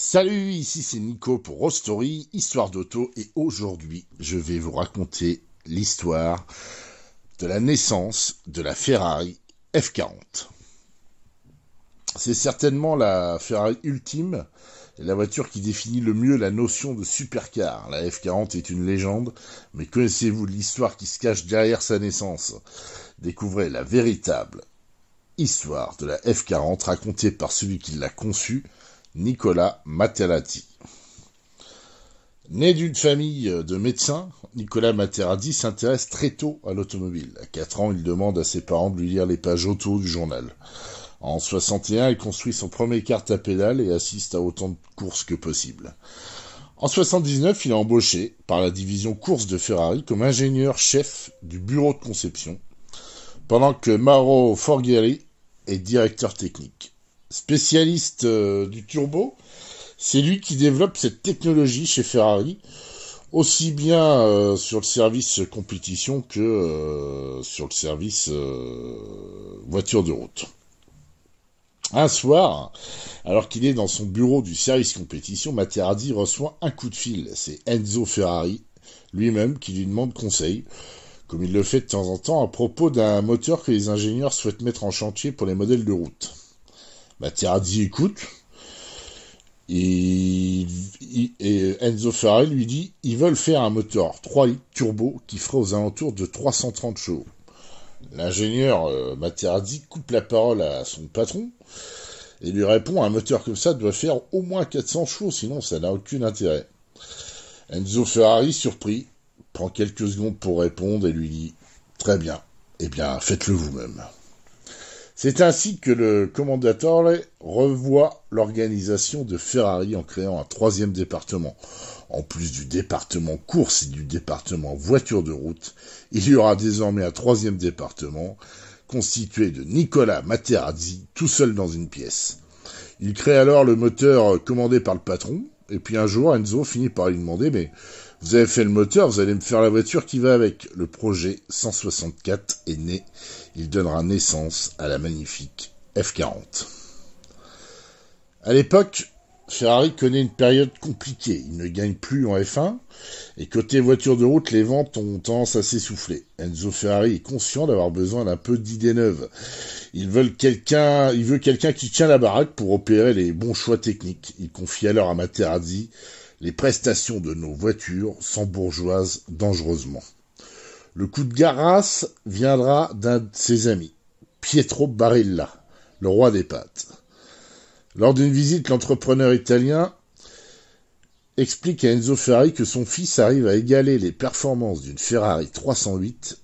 Salut, ici c'est Nico pour Rostory, histoire d'auto, et aujourd'hui je vais vous raconter l'histoire de la naissance de la Ferrari F40. C'est certainement la Ferrari ultime, la voiture qui définit le mieux la notion de supercar. La F40 est une légende, mais connaissez-vous l'histoire qui se cache derrière sa naissance Découvrez la véritable histoire de la F40 racontée par celui qui l'a conçue, Nicolas Materati. Né d'une famille de médecins, Nicolas Materati s'intéresse très tôt à l'automobile. À 4 ans, il demande à ses parents de lui lire les pages auto du journal. En 61, il construit son premier kart à pédale et assiste à autant de courses que possible. En 1979, il est embauché par la division course de Ferrari comme ingénieur chef du bureau de conception, pendant que Mauro Forghieri est directeur technique spécialiste euh, du turbo, c'est lui qui développe cette technologie chez Ferrari, aussi bien euh, sur le service compétition que euh, sur le service voiture de route. Un soir, alors qu'il est dans son bureau du service compétition, Materazzi reçoit un coup de fil. C'est Enzo Ferrari lui-même qui lui demande conseil comme il le fait de temps en temps à propos d'un moteur que les ingénieurs souhaitent mettre en chantier pour les modèles de route. Materazzi bah, écoute. Et, Enzo Ferrari lui dit ils veulent faire un moteur 3 litres turbo qui ferait aux alentours de 330 chevaux. L'ingénieur euh, Materazzi coupe la parole à son patron et lui répond un moteur comme ça doit faire au moins 400 chevaux, sinon ça n'a aucun intérêt. Enzo Ferrari, surpris, prend quelques secondes pour répondre et lui dit Très bien, eh bien faites-le vous-même. C'est ainsi que le commandator revoit l'organisation de Ferrari en créant un troisième département. En plus du département course et du département voiture de route, il y aura désormais un troisième département constitué de Nicolas Materazzi tout seul dans une pièce. Il crée alors le moteur commandé par le patron, et puis un jour Enzo finit par lui demander mais vous avez fait le moteur, vous allez me faire la voiture qui va avec. Le projet 164 est né. Il donnera naissance à la magnifique F40. À l'époque, Ferrari connaît une période compliquée. Il ne gagne plus en F1 et côté voiture de route, les ventes ont tendance à s'essouffler. Enzo Ferrari est conscient d'avoir besoin d'un peu d'idées neuves. Il veut quelqu'un, il veut quelqu'un qui tient la baraque pour opérer les bons choix techniques. Il confie alors à Materazzi les prestations de nos voitures s'embourgeoisent dangereusement. Le coup de garras viendra d'un de ses amis, Pietro Barilla, le roi des pâtes. Lors d'une visite, l'entrepreneur italien explique à Enzo Ferrari que son fils arrive à égaler les performances d'une Ferrari 308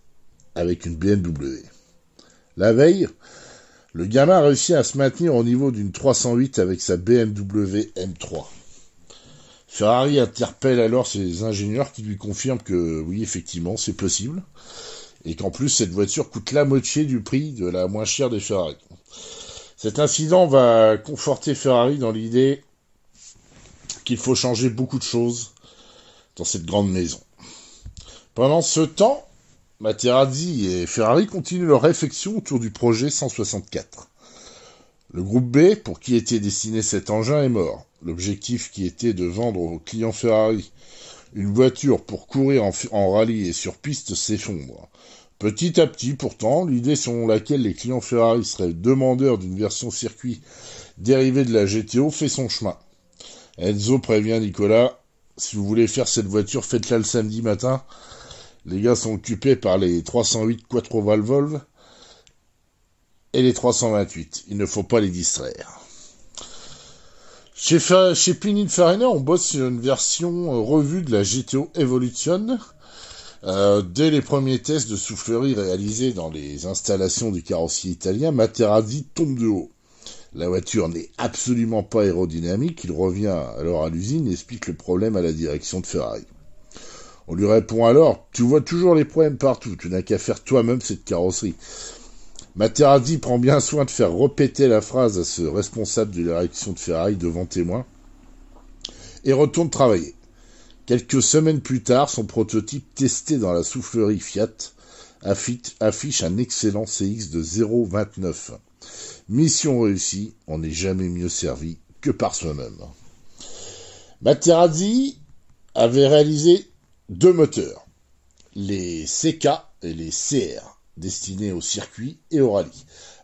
avec une BMW. La veille, le gamin réussit à se maintenir au niveau d'une 308 avec sa BMW M3. Ferrari interpelle alors ses ingénieurs qui lui confirment que oui, effectivement, c'est possible. Et qu'en plus, cette voiture coûte la moitié du prix de la moins chère des Ferrari. Cet incident va conforter Ferrari dans l'idée qu'il faut changer beaucoup de choses dans cette grande maison. Pendant ce temps, Materazzi et Ferrari continuent leur réflexion autour du projet 164. Le groupe B, pour qui était destiné cet engin, est mort. L'objectif qui était de vendre aux clients Ferrari une voiture pour courir en, rallye et sur piste s'effondre. Petit à petit, pourtant, l'idée selon laquelle les clients Ferrari seraient demandeurs d'une version circuit dérivée de la GTO fait son chemin. Enzo prévient Nicolas, si vous voulez faire cette voiture, faites-la le samedi matin. Les gars sont occupés par les 308 Quattro Valvolve et les 328. Il ne faut pas les distraire. Chez, chez Pininfarina, on bosse sur une version euh, revue de la GTO Evolution. Euh, dès les premiers tests de soufflerie réalisés dans les installations du carrossier italien, Materazzi tombe de haut. La voiture n'est absolument pas aérodynamique, il revient alors à l'usine et explique le problème à la direction de Ferrari. On lui répond alors, tu vois toujours les problèmes partout, tu n'as qu'à faire toi-même cette carrosserie. Materazzi prend bien soin de faire répéter la phrase à ce responsable de réaction de ferraille devant témoin et retourne travailler. Quelques semaines plus tard, son prototype testé dans la soufflerie Fiat affiche un excellent CX de 0,29. Mission réussie, on n'est jamais mieux servi que par soi-même. Materazzi avait réalisé deux moteurs, les CK et les CR destiné au circuit et au rallye.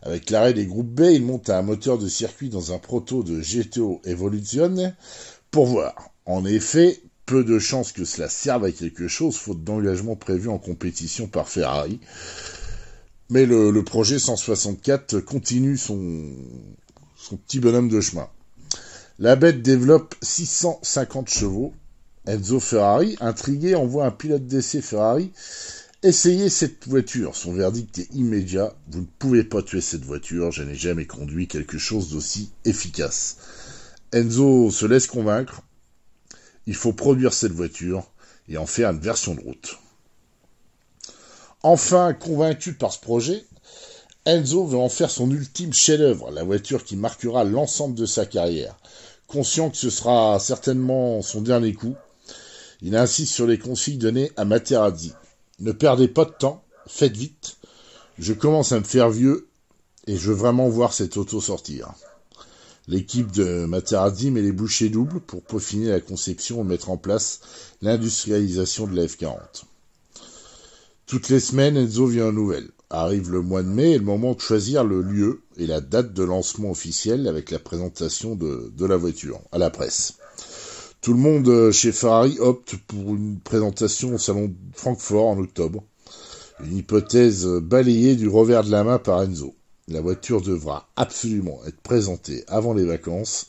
Avec l'arrêt des groupes B, il monte à un moteur de circuit dans un proto de GTO Evolution pour voir. En effet, peu de chances que cela serve à quelque chose faute d'engagement prévu en compétition par Ferrari. Mais le, projet 164 continue son, son petit bonhomme de chemin. La bête développe 650 chevaux. Enzo Ferrari, intrigué, envoie un pilote d'essai Ferrari Essayez cette voiture. Son verdict est immédiat. Vous ne pouvez pas tuer cette voiture. Je n'ai jamais conduit quelque chose d'aussi efficace. Enzo se laisse convaincre. Il faut produire cette voiture et en faire une version de route. Enfin convaincu par ce projet, Enzo veut en faire son ultime chef-d'œuvre, la voiture qui marquera l'ensemble de sa carrière. Conscient que ce sera certainement son dernier coup, il insiste sur les conseils donnés à Materazzi. Ne perdez pas de temps, faites vite. Je commence à me faire vieux et je veux vraiment voir cette auto sortir. L'équipe de Materadi met les bouchées doubles pour peaufiner la conception et mettre en place l'industrialisation de la F40. Toutes les semaines, Enzo vient en nouvelles. Arrive le mois de mai et le moment de choisir le lieu et la date de lancement officiel avec la présentation de la voiture à la presse. Tout le monde euh, chez Ferrari opte pour une présentation au salon de Francfort en octobre. Une hypothèse euh, balayée du revers de la main par Enzo. La voiture devra absolument être présentée avant les vacances.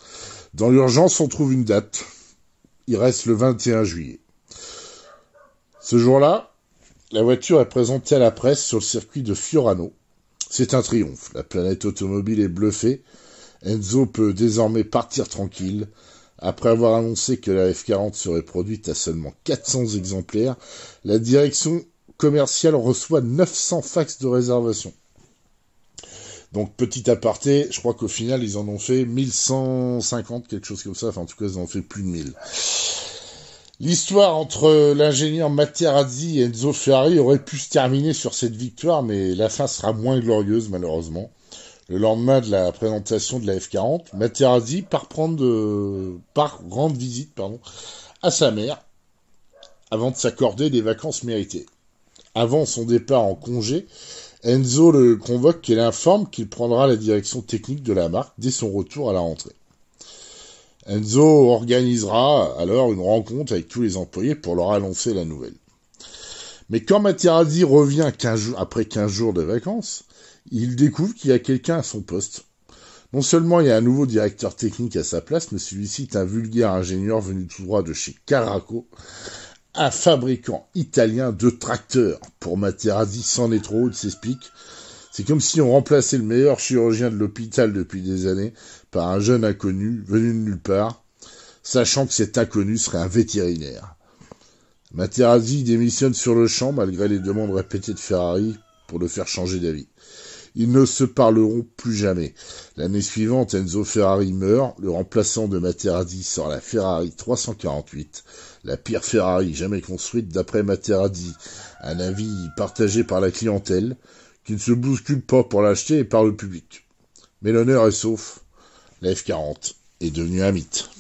Dans l'urgence, on trouve une date. Il reste le 21 juillet. Ce jour-là, la voiture est présentée à la presse sur le circuit de Fiorano. C'est un triomphe. La planète automobile est bluffée. Enzo peut désormais partir tranquille. Après avoir annoncé que la F40 serait produite à seulement 400 exemplaires, la direction commerciale reçoit 900 fax de réservation. Donc petit aparté, je crois qu'au final ils en ont fait 1150, quelque chose comme ça, enfin en tout cas ils en ont fait plus de 1000. L'histoire entre l'ingénieur Materazzi et Enzo Ferrari aurait pu se terminer sur cette victoire, mais la fin sera moins glorieuse malheureusement le lendemain de la présentation de la F40, Materazzi part, prendre, par grande visite pardon, à sa mère avant de s'accorder des vacances méritées. Avant son départ en congé, Enzo le convoque et l'informe qu'il prendra la direction technique de la marque dès son retour à la rentrée. Enzo organisera alors une rencontre avec tous les employés pour leur annoncer la nouvelle. Mais quand Materazzi revient après 15 jours de vacances, il découvre qu'il y a quelqu'un à son poste. Non seulement il y a un nouveau directeur technique à sa place, mais celui-ci est un vulgaire ingénieur venu tout droit de chez Caraco, un fabricant italien de tracteurs. Pour Materazzi, c'en est trop haut, s'explique. C'est comme si on remplaçait le meilleur chirurgien de l'hôpital depuis des années par un jeune inconnu venu de nulle part, sachant que cet inconnu serait un vétérinaire. Materazzi démissionne sur le champ malgré les demandes répétées de Ferrari pour le faire changer d'avis. Ils ne se parleront plus jamais. L'année suivante, Enzo Ferrari meurt, le remplaçant de Materazzi sort la Ferrari 348, la pire Ferrari jamais construite d'après Materazzi, un avis partagé par la clientèle, qui ne se bouscule pas pour l'acheter et par le public. Mais l'honneur est sauf, la F40 est devenue un mythe.